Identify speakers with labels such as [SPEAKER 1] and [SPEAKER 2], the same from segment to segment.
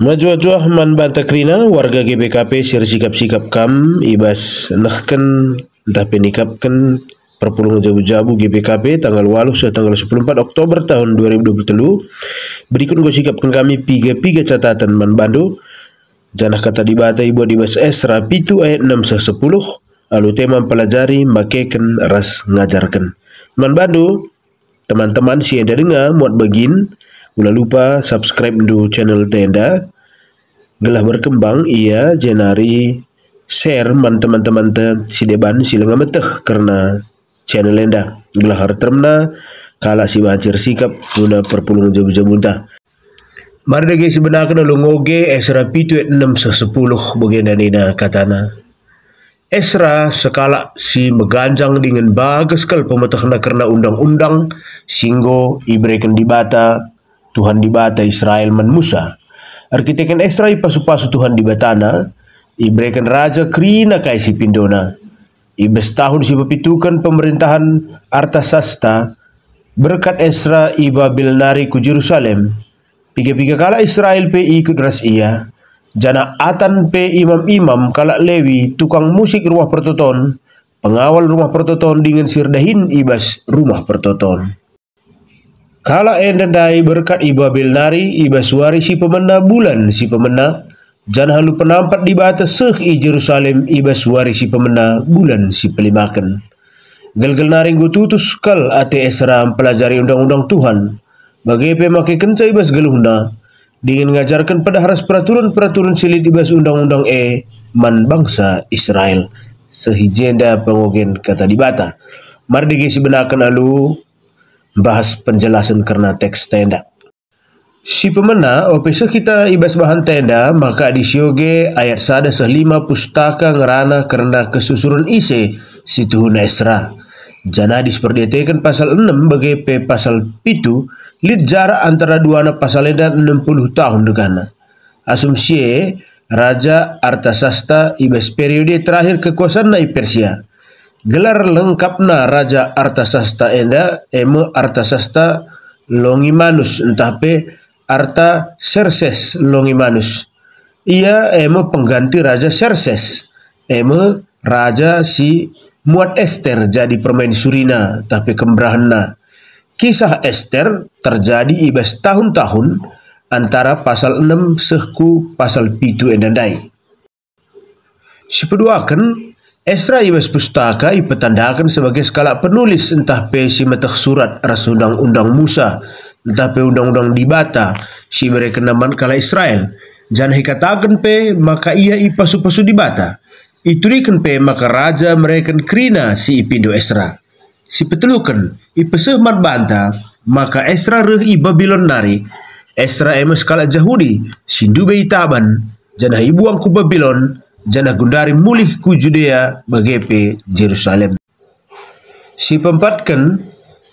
[SPEAKER 1] Najwa man bantakrina warga GBKP sir sikap-sikap kam ibas nahken entah nikapken perpuluhan jabu-jabu GBKP tanggal waluh se tanggal 14 Oktober tahun 2020 berikut gue sikapkan kami piga-piga catatan man bandu janah kata dibata ibu dibas Esra pitu ayat 6 10 lalu tema pelajari makeken ras ngajarkan man bandu teman-teman si dengar muat begin Mula lupa subscribe do channel Tenda. Gelah berkembang ia jenari share man teman-teman te si lengah meteh karena channel Tenda. Gelah hartremna kalah si bancir sikap guna perpulung jamu-jamunta. Mardage sebenarnya lungoge Esra pitu et enam sesepuluh bagian Nina katana. Esra sekala si meganjang dengan bagus kal pemetahna karena undang-undang singgo ibrekan dibata Tuhan dibata Israel man Musa. Arkiteken Esra i pasu-pasu Tuhan dibatana, i raja krina kaisi pindona. I tahun si pepitukan pemerintahan Artasasta, berkat Esra iba bil nari ku Jerusalem. Pikir pikir kala Israel pe ikut ras ia, jana atan pe imam-imam kala lewi tukang musik rumah pertoton, pengawal rumah pertoton dengan sirdahin ibas rumah pertoton. Kala endendai berkat iba Bilnari, iba suari si pemena bulan si pemenang, jan halu penampat di bata seh i Jerusalem iba suari si bulan si pelimakan. Gel-gel naring gututus kal ate Esra pelajari undang-undang Tuhan. Bagai pemakai kenca ibas geluhna. Dingin ngajarkan pada haras peraturan-peraturan silit ibas undang-undang E man bangsa Israel. Sehijenda pengogen kata dibata. Mardigi sebenakan alu bahas penjelasan karena teks tenda. Si pemena opesa kita ibas bahan tenda maka di sioge ayat sada selima pustaka ngerana karena kesusuran ise situhuna Esra. Jana disperdetekan pasal 6 bagai P pasal pitu lid jarak antara dua anak pasal edan 60 tahun dekana. Asumsi Raja Artasasta ibas periode terakhir kekuasaan naik Persia. Gelar lengkapna Raja Artasasta enda emu Artasasta Longimanus entah pe Arta Serses Longimanus. Ia emu pengganti Raja Serses. emu Raja si Muat Esther jadi permain Surina, tapi kembrahna. Kisah Esther terjadi ibas tahun-tahun antara pasal 6 sehku pasal pitu endandai. Sepeduakan Esra Ibas Pustaka dipertandakan sebagai skala penulis entah pe si metah surat ras undang-undang Musa, entah pe undang-undang Dibata, si mereka naman kala Israel. Jangan hikatakan pe maka ia ipasu-pasu Dibata. Iturikan pe maka raja mereka kerina si ipindo Esra. Si petelukan ipesuh banta maka Esra reh i Babylon nari. Esra emas kala Jahudi, sindu beitaban, jangan ibuang ku Babylon, jana gundari mulih ku Judea bagepe Jerusalem. Si pempatkan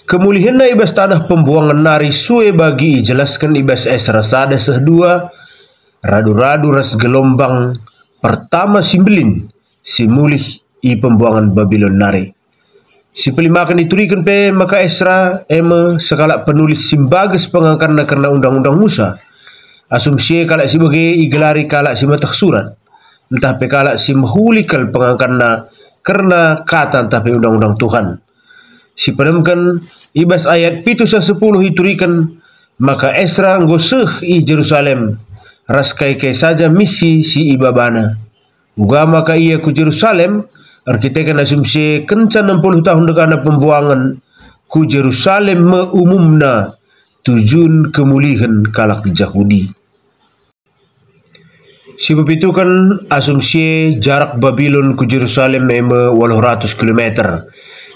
[SPEAKER 1] kemulihan na ibas tanah pembuangan nari sue bagi jelaskan ibas es rasada sehdua radu-radu ras gelombang pertama simbelin si mulih i pembuangan Babylon nari. Si pelimakan diturikan pe maka Esra ema sekala penulis simbagas pengangkarna karena undang-undang Musa. Asumsi kalak si bagi igelari kalak si matak surat entah pekala simhulikal pengangkana, karena kata tapi undang-undang Tuhan. Si penemkan ibas ayat pitu sa sepuluh iturikan maka Esra ngoseh i Jerusalem raskai ke saja misi si ibabana. Uga maka ia ku Jerusalem arkitekan asumsi kencan 60 tahun dekana pembuangan ku Jerusalem meumumna tujun kemulihan kalak Yahudi. Sibupito kan asumsi jarak Babilon ke Yerusalem memang 100 km.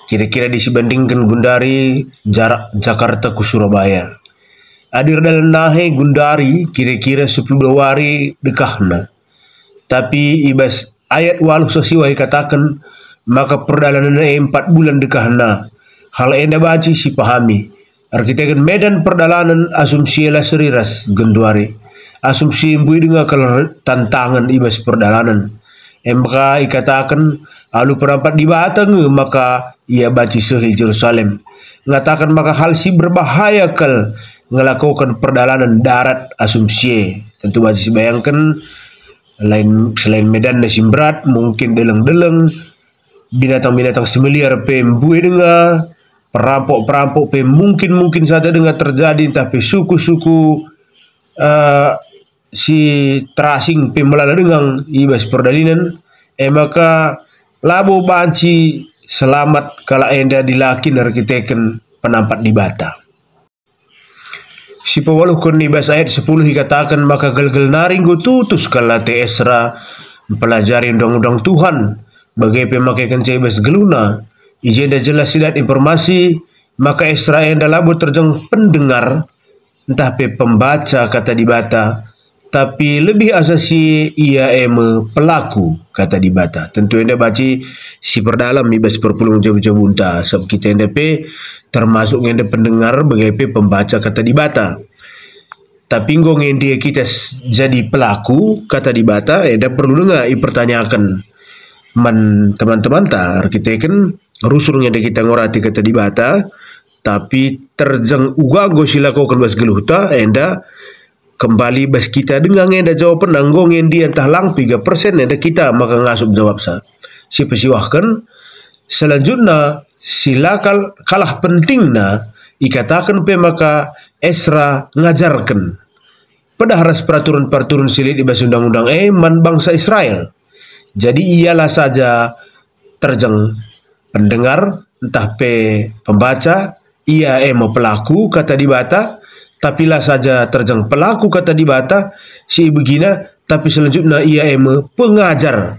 [SPEAKER 1] Kira-kira disibandingkan Gundari jarak Jakarta ke Surabaya. Adir dalam nahe Gundari kira-kira 10 hari dekahna. Tapi ibas ayat walu sasiwai katakan maka perdalanan empat bulan dekahna. Hal enda baci si pahami. Arkitekan medan perjalanan asumsi lah seriras Gundari asumsi nggak dengan tantangan ibas perdalanan. MK ikatakan alu perampat di batang maka ia baci sehi Jerusalem. Ngatakan maka hal si berbahaya kal ngelakukan perdalanan darat asumsi. Tentu baci bayangkan lain selain medan nasi berat mungkin deleng-deleng binatang-binatang semeliar pembui dengan perampok-perampok mungkin-mungkin saja dengan terjadi tapi suku-suku uh, si tracing pembalala dengan ibas perdalinan eh maka labu banci selamat kala enda dilakin arkiteken penampat di bata. Si pawaluh kurni bas ayat 10 dikatakan maka gelgel gel naring tutus kala te Esra mempelajari undang-undang Tuhan bagai pemakai cebes bas geluna ijenda jelas sidat informasi maka Israel enda labu terjeng pendengar entah pe pembaca kata dibata tapi lebih asasi ia eme pelaku kata dibata tentu anda baca si perdalam bebas perpulung jauh-jauh bunta sebab kita anda pe termasuk anda pendengar bagai pe pembaca kata dibata tapi ngong dia kita jadi pelaku kata dibata anda perlu dengar i pertanyakan man teman-teman tar kita kan rusurnya anda kita ngorati kata dibata tapi terjeng uga gosila kau keluas geluh ta anda kembali bas kita dengan dah jawab penanggung yang entah lang 3% persen ada kita maka ngasup jawab saya si pesiwahkan selanjutnya sila kal kalah penting na ikatakan pe maka Esra ngajarkan pada haras peraturan-peraturan silit di bas undang-undang eh bangsa Israel jadi ialah saja terjeng pendengar entah pe pembaca ia eh mau pelaku kata dibata tapilah saja terjang pelaku kata dibata si begina tapi selanjutnya ia eme pengajar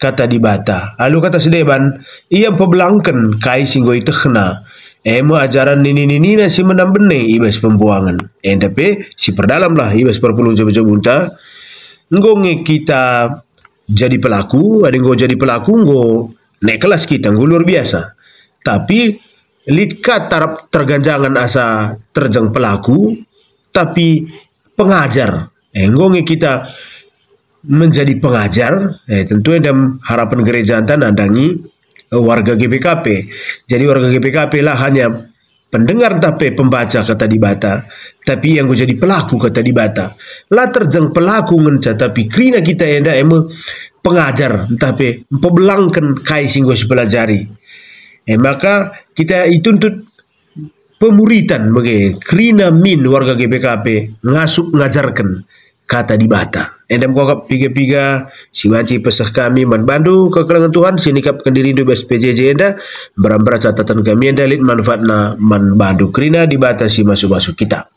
[SPEAKER 1] kata dibata lalu kata sedeban ia pebelangken kai itu kena eme ajaran nini nini nasi si menam bene ibas pembuangan entape si perdalam lah ibas perpulung coba coba unta ngonge kita jadi pelaku ada nggo jadi pelaku nggo naik kelas kita ngulur biasa tapi Lidka tarap terganjangan asa terjang pelaku tapi pengajar enggongi eh, kita menjadi pengajar eh, tentunya dalam harapan gereja antan andangi eh, warga GPKP jadi warga GPKP lah hanya pendengar tapi pembaca kata dibata tapi yang jadi pelaku kata dibata lah terjang pelaku ngenca tapi krina kita yang emu pengajar tapi pembelangkan kai sebelah pelajari eh, maka kita dituntut pemuritan bagi krina min warga GPKP ngasuk ngajarkan kata di bata. Endam eh, kokap piga-piga si maci pesah kami man bandu kekelangan Tuhan si nikap kendiri do BSPJJ enda beram catatan kami enda manfaat manfaatna man bandu krina di bata si masuk-masuk kita.